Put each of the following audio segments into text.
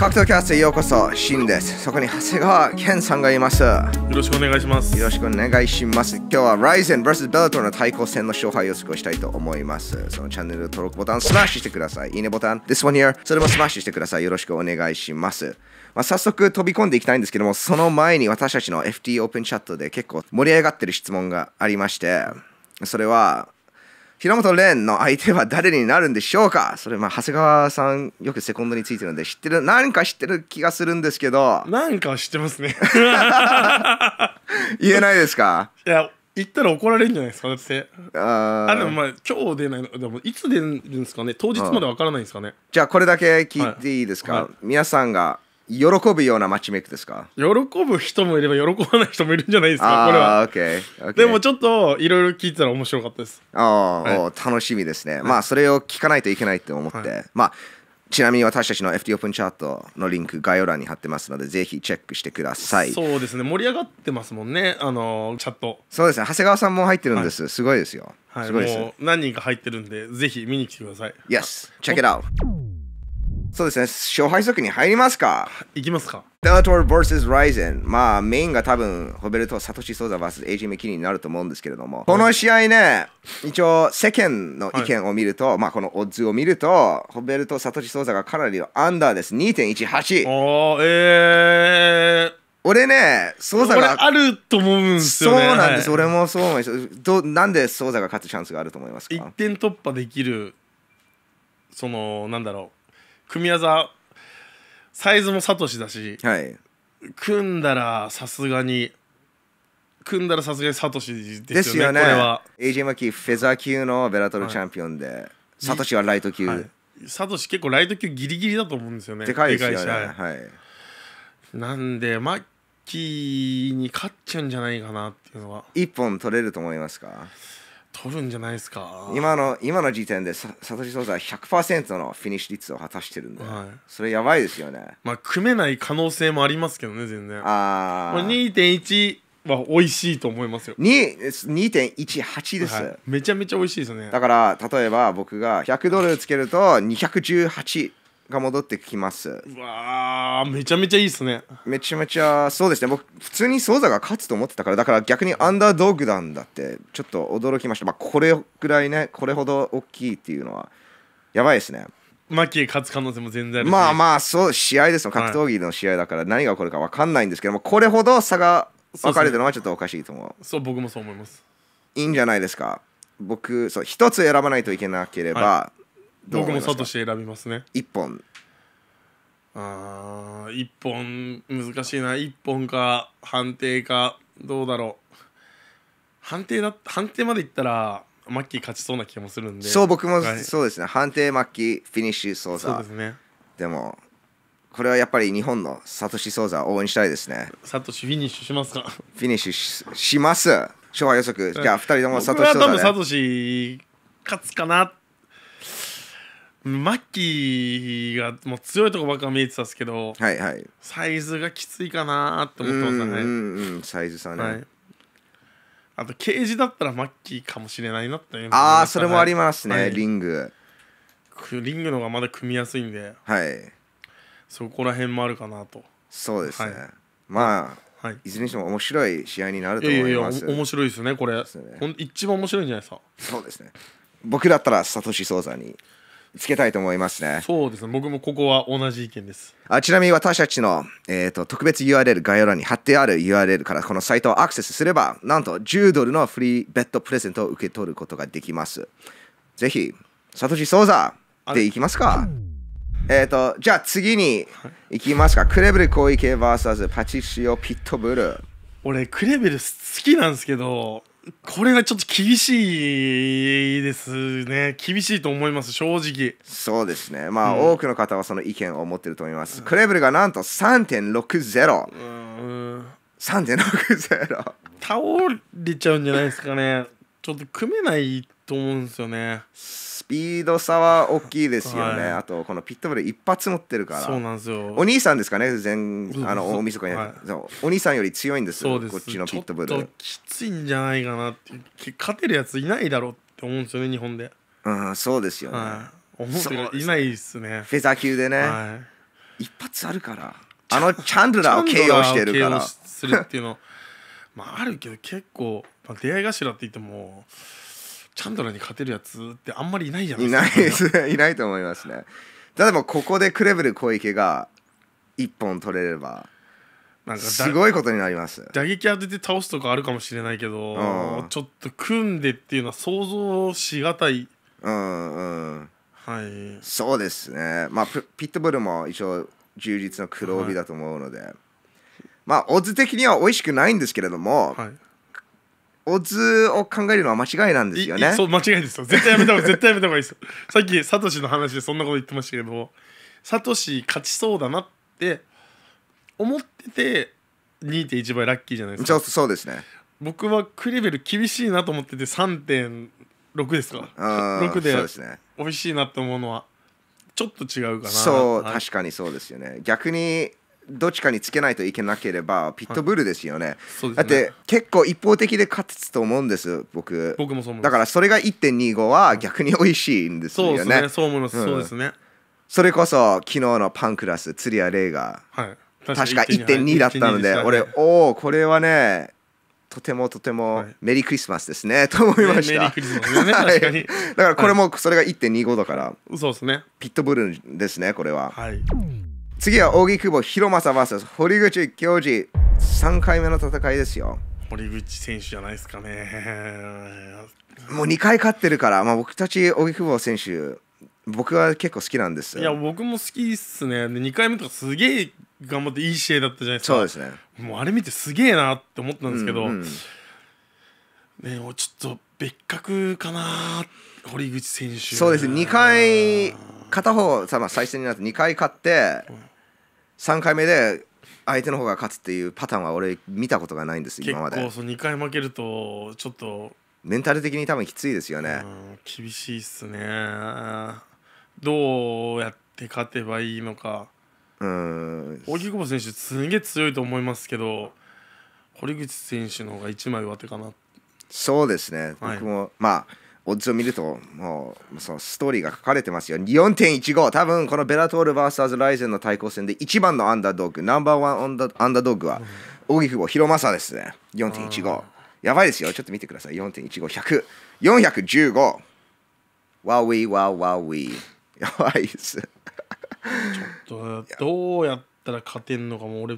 格闘キャストへようこそ、シンです。そこに長谷川健さんがいます。よろしくお願いします。よろしくお願いします。今日は Ryzen vs. Bellator の対抗戦の勝敗を過ごしたいと思います。そのチャンネル登録ボタンスマッシュしてください。いいねボタン、This one here、それもスマッシュしてください。よろしくお願いします。まあ、早速飛び込んでいきたいんですけども、その前に私たちの FT オープンチャットで結構盛り上がってる質問がありまして、それは、平本蓮の相手は誰になるんでしょうかそれ、まあ、長谷川さん、よくセコンドについてるんで、知ってる、何か知ってる気がするんですけど。なんか知ってますね。言えないですかいや、言ったら怒られるんじゃないですかだって。ああ。でもまあ、今日出ないの、でも、いつ出るんですかね当日までわからないんですかね、じゃあ、これだけ聞いていいですか、はい、皆さんが喜ぶようなマッチメイクですか喜ぶ人もいれば喜ばない人もいるんじゃないですかこれは、okay, okay. でもちょっといろいろ聞いたら面白かったですああ、はい、楽しみですね、まあそれを聞かないといけないって思って、はい、まあちなみに私たちの FT オープンチャートのリンク概要欄に貼ってますのでぜひチェックしてくださいそうですね盛り上がってますもんねあのチャットそうですね長谷川さんも入ってるんです、はい、すごいですよ、はい、すごいです何人か入ってるんでぜひ見に来てください Yes check it out そうですね、勝敗則に入りますか。いきますか。b ラトル vs. Ryzen。まあ、メインが多分、ホベルト・サトシ・ソーザ vs. イジ・メキリになると思うんですけれども、この試合ね、一応、世間の意見を見ると、はい、まあ、このオッズを見ると、ホベルト・サトシ・ソーザがかなりアンダーです。2.18。おー、えー。俺ね、ソーザがあると思うんですよ、ね、そうなんです、はい、俺もそう思いますどなんでソーザが勝つチャンスがあると思いますか1点突破できるそのなんだろう組み技サイズもサトシだし、はい、組んだらさすがに組んだらさすがにサトシですよね。ですよね。これは AJ マキフェザー級のベラトルチャンピオンで、はい、サトシはライト級、はい、サトシ結構ライト級ギリギリだと思うんですよね。でかいですよね。いはい、なんでマッキーに勝っちゃうんじゃないかなっていうのは。一本取れると思いますか取るんじゃないですか今の今の時点でササトシ・ソウザは100%のフィニッシュ率を果たしてるんで、はい、それやばいですよねまあ組めない可能性もありますけどね全然あ、まあ2.1あ、美味しいと思いますよ2.18です、はい、めちゃめちゃ美味しいですねだから例えば僕が100ドルつけると218が戻ってきますうわーめちゃめちゃいいっすねめちゃめちゃそうですね僕普通にソーザが勝つと思ってたからだから逆にアンダードッグなんだってちょっと驚きましたまあこれぐらいねこれほど大きいっていうのはやばいですねマッキー勝つ可能性も全然ある、まあまあそう試合ですよ格闘技の試合だから何が起こるか分かんないんですけどもこれほど差が分かれてるのはちょっとおかしいと思うそう、ねそう、僕もそう思いますいいんじゃないですか僕そう一つ選ばないといけなければ、は僕もサトシ選びますね一本あー一本難しいな一本か判定かどうだろう判定だ判定までいったらマッキー勝ちそうな気もするんでそう僕もそうですね、判定マッキーフィニッシュ操作そうですねでもこれはやっぱり日本のサトシ操作応援したいですねサトシフィニッシュしますかフィニッシュしします昭和予測じゃあ2人ともサ僕トシはソ多分サトシ勝つかなっマッキーがもう強いとこばっか見えてたんですけど、はいはいサイズがきついかなって思ってましたうんね、うんうんサイズ差ね、はい、あとケージだったらマッキーかもしれないなってああそれもありますね、はいリングリングの方がまだ組みやすいんではいそこら辺もあるかなとそうですね、はいまあはいいずれにしても面白い試合になると思いま思いいやます面白いですねこれねほん一番面白いんじゃないですかそうですね僕だったらサトシ・ソウザにつけたいと思いますねそうですね僕もここは同じ意見ですあちなみに私たちの、えーと、特別 URL 概要欄に貼ってある URL からこのサイトをアクセスすればなんと10ドルのフリーベッドプレゼントを受け取ることができますぜひサトシソーザでいきますかえっ、ー、とじゃあ次にいきますか、はい、クレベル小池 VS パチシオピットブル俺クレベル好きなんですけどこれがちょっと厳しいですね厳しいと思います正直そうですねまあ、うん、多くの方はその意見を持ってると思います、うん、クレブルがなんと3.60、うん、3.60倒れちゃうんじゃないですかねちょっと組めないと思うんですよねピード差は大きいですよね、はい、あとこのピットブル一発持ってるからそうなんですよお兄さんですかね全あの大晦日に、はい、お兄さんより強いんですこっちのピットブルちょっときついんじゃないかなって勝てるやついないだろうって思うんですよね日本でうんそうですよね、はい、思いないっすねフェザー級でね、はい、一発あるからあのチャンドラーを KO してるからするっていうの まああるけど結構、まあ、出会い頭って言ってもチャンドラに勝てるやつってあんまりいないじゃないいないです いないと思いますね例えばここでクレブル小池が1本取れればなんかすごいことになります打撃当てて倒すとかあるかもしれないけど、うんちょっと組んでっていうのは想像しがたいうんうんはいそうですねまあピットブルも一応充実の黒帯だと思うので、まあオズ的には美味しくないんですけれども、オズを考えるのは間違いなんですよねそう間違いですよ絶対やめた方が絶対やめた方がいいですよ さっきサトシの話でそんなこと言ってましたけどサトシ勝ちそうだなって思ってて2.1倍ラッキーじゃないですかそうですね僕はクリベル厳しいなと思ってて3.6ですか6でそうです、ね、美味しいなと思うのはちょっと違うかなそう、はい、確かにそうですよね逆にどっちかにつけないといけなければピットブルですよねはいね、だって結構一方的で勝つと思うんです僕僕もそう思だからそれが1.25は逆に美味しいんですよねそうですねそう思います、うん、そうですねそれこそ昨日のパンクラス釣りやレイが、はい、確か1.2だったので、ね、俺おおこれはねとてもとてもメリークリスマスですね、はい、と思いました、ね、メリークリスマスね 確かに、だからこれもそれが1.25だから、そうですねピットブルですねこれははい次は荻久保広政 VS 堀口教授3回目の戦いですよ堀口選手じゃないですかねもう2回勝ってるから、まあ、僕たち荻久保選手僕は結構好きなんですいや僕も好きっすねで2回目とかすげえ頑張っていい試合だったじゃないですかそうですねもうあれ見てすげえなって思ったんですけど、うんうん、ねもうちょっと別格かな堀口選手そうですね2回片方さ、まあ、最初になって2回勝って3回目で相手の方が勝つっていうパターンは俺見たことがないんです今まで結構そう2回負けるとちょっとメンタル的に多分きついですよね厳しいっすねどうやって勝てばいいのかうん荻久保選手すげえ強いと思いますけど堀口選手の方が1枚上手かなそうですね僕も、まあオッズを見ると、もう、そのストーリーが書かれてますよ。4.15、多分このベラトール VS ライゼンの対抗戦で一番のアンダードッグ、ナンバーワンアンダードッグは、荻保広正ですね。4.15。やばいですよ。ちょっと見てください。4.15、100。415。わウィーわウわウィー。やばいです。ちょっと、どうやったら勝てんのかも、俺、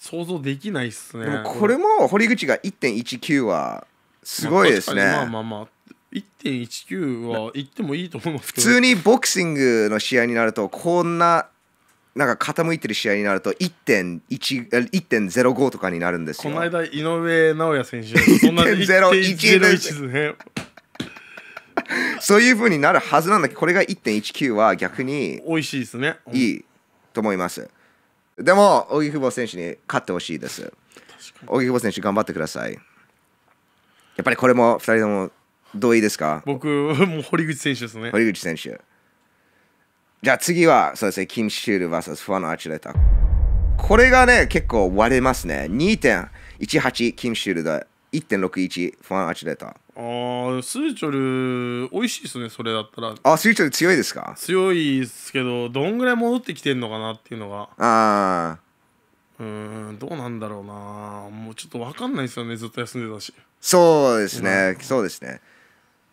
想像できないっすね。でもこれも、堀口が1.19は、すごいですね。まあまあまあ。1.19は行ってもいいと思います普通にボクシングの試合になるとこんななんか傾いてる試合になると1.1あ1.05とかになるんですこの間井上尚弥選手 そんな1.01 1.01ねそういうふうになるはずなんだけどこれが1.19は逆に美味しいですねいいと思いますでも荻窪選手に勝ってほしいです荻窪選手頑張ってくださいやっぱりこれも2人とも同意ですか僕もう堀口選手ですね堀口選手じゃあ次はそうですねキム・シュール VS ファのアチュレタこれがね結構割れますね2.18キム・シュールで1.61ファン・アチュレタああ、スーチョル、美味しいですね、それだったら。あ、スーチョル強いですか強いですけど、どんぐらい戻ってきてんのかなっていうのが。ああ。うん、どうなんだろうな。もうちょっと分かんないですよね、ずっと休んでたし。そうですね、そうですね。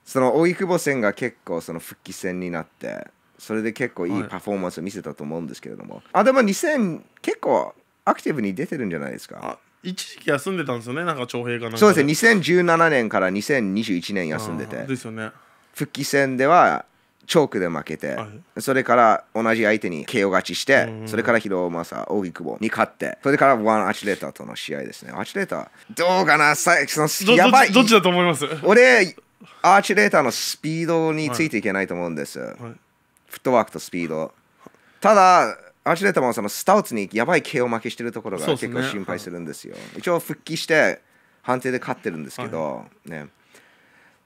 その大久保戦が結構その復帰戦になってそれで結構いいパフォーマンスを見せたと思うんですけれども、はい、あでも2000結構アクティブに出てるんじゃないですか一時期休んでたんですよねなんか徴兵がそうですね2017年から2021年休んでてですよね復帰戦ではチョークで負けて、はい、それから同じ相手に KO 勝ちして、それから広政、大久保に勝って、それからワン・アチレーターとの試合ですね。アチレーター、どうかなさそのやばいどっちだと思います俺、アーチレーターのスピードについていけないと思うんです、はい、フットワークとスピードただアーチレーターもそのスタウツにやばい k を負けしてるところが結構心配するんですよ、ねはい、一応復帰して判定で勝ってるんですけど、はい、ね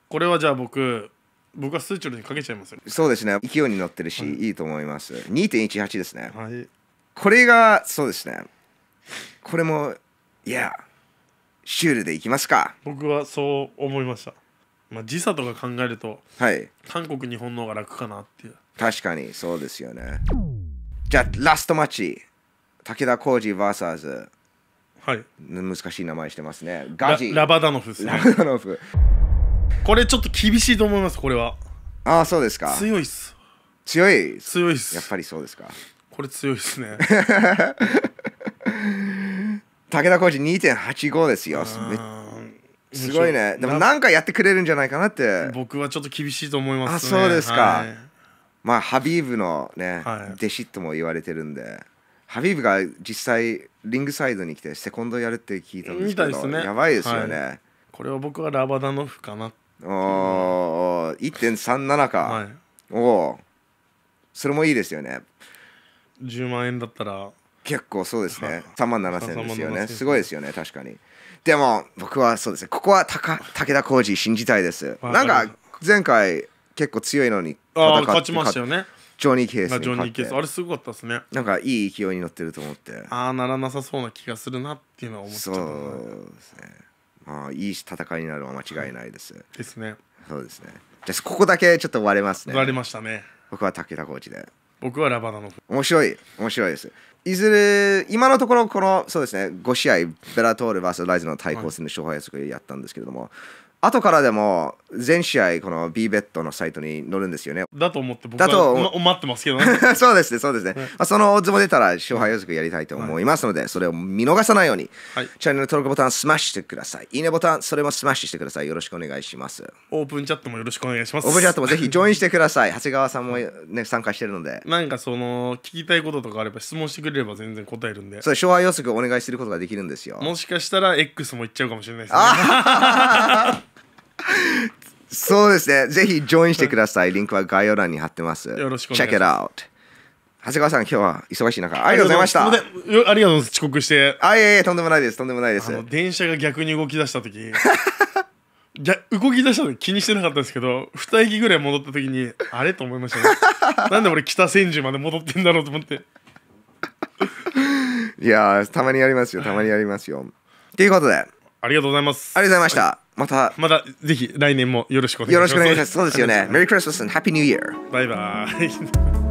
これはじゃあ僕僕はスーチョルにかけちゃいます、そうですね勢いに乗ってるし、はい、いいと思います2.18ですね、はい、これがそうですねこれもいやシュールでいきますか僕はそう思いましたまあ、時差とか考えると、はい、韓国日本の方が楽かなっていう確かにそうですよねじゃあラストマッチ武田浩二 VS はい難しい名前してますねガジラバダノフですねラバダノフこれちょっと厳しいと思いますこれはああそうですか強いっす強い強いっすやっぱりそうですかこれ強いっすね 武田浩二2.85ですよめっすごいねでも何かやってくれるんじゃないかなって僕はちょっと厳しいと思いますねあそうですか、はい、まあハビーブのね、はい、弟子とも言われてるんでハビーブが実際リングサイドに来てセコンドやるって聞いたんですけど、ね、やばいですよね、はい、これは僕はラバダノフかなおお1.37か、はい、おおそれもいいですよね10万円だったら結構そうですね3万7000ですよねすごいですよね確かにでも僕はそうですねここは武田浩二信じたいです、なんか前回結構強いのにあ勝ちましたよねジョニー・ケースジョニー・ケースあれすごかったですねなんかいい勢いに乗ってると思ってああならなさそうな気がするなっていうのは思っちゃったそうですねまあいい戦いになるのは間違いないです、ですねそうですねじゃあここだけちょっと割れますね割れましたね僕は武田コーチで僕はラバナノフ面白い面白いですいずれ今のところこのそうですね5試合ベラトール VS ライズの対抗戦の勝敗予測やったんですけれども、はい、後からでも全試合この B ベッドのサイトに載るんですよねだと思って僕はだとま、待ってますけどねそうですねそうですね、はい、まあ、そのオッズも出たら勝敗予測やりたいと思いますので、はい、それを見逃さないように、はい、チャンネル登録ボタンスマッシュしてくださいいいねボタンそれもスマッシュしてくださいよろしくお願いしますオープンチャットもよろしくお願いしますオープンチャットもぜひジョインしてください長谷川さんもね参加してるのでなんかその聞きたいこととかあれば質問してくれれば全然答えるんでそう勝敗予測お願いすることができるんですよもしかしたら X もいっちゃうかもしれないですねそうですね。ぜひ、ジョインしてください。リンクは概要欄に貼ってます。よろしくお願いします。長谷川さん、今日は忙しい中、ありがとうございました。ありがとうございます。遅刻して。あ、いえいえ、とんでもないです。とんでもないです。電車が逆に動き出した時。動き出したの気にしてなかったんですけど2駅ぐらい戻った時にあれと思いましたね なんで俺北千住まで戻ってんだろうと思っていやたまにやりますよたまにやりますよと、はい、いうことでありがとうございます。ありがとうございました。また、またぜひ来年もよろしくお願いします。よろしくお願いします。そうですよね。メリークリスマス and Happy New バイバイ。